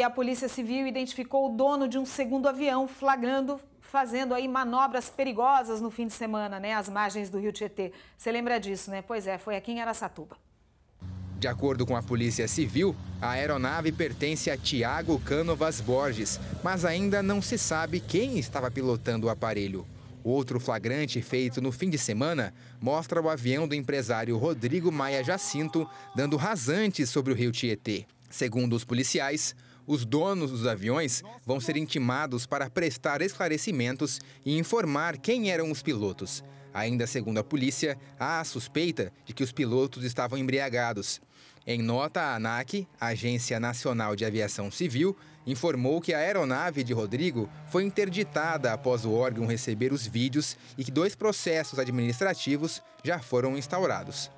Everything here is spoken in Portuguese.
E a Polícia Civil identificou o dono de um segundo avião flagrando, fazendo aí manobras perigosas no fim de semana, né? Às margens do Rio Tietê. Você lembra disso, né? Pois é, foi aqui em Aracatuba. De acordo com a Polícia Civil, a aeronave pertence a Tiago Canovas Borges, mas ainda não se sabe quem estava pilotando o aparelho. Outro flagrante feito no fim de semana mostra o avião do empresário Rodrigo Maia Jacinto dando rasante sobre o Rio Tietê. Segundo os policiais, os donos dos aviões vão ser intimados para prestar esclarecimentos e informar quem eram os pilotos. Ainda segundo a polícia, há a suspeita de que os pilotos estavam embriagados. Em nota, a ANAC, Agência Nacional de Aviação Civil, informou que a aeronave de Rodrigo foi interditada após o órgão receber os vídeos e que dois processos administrativos já foram instaurados.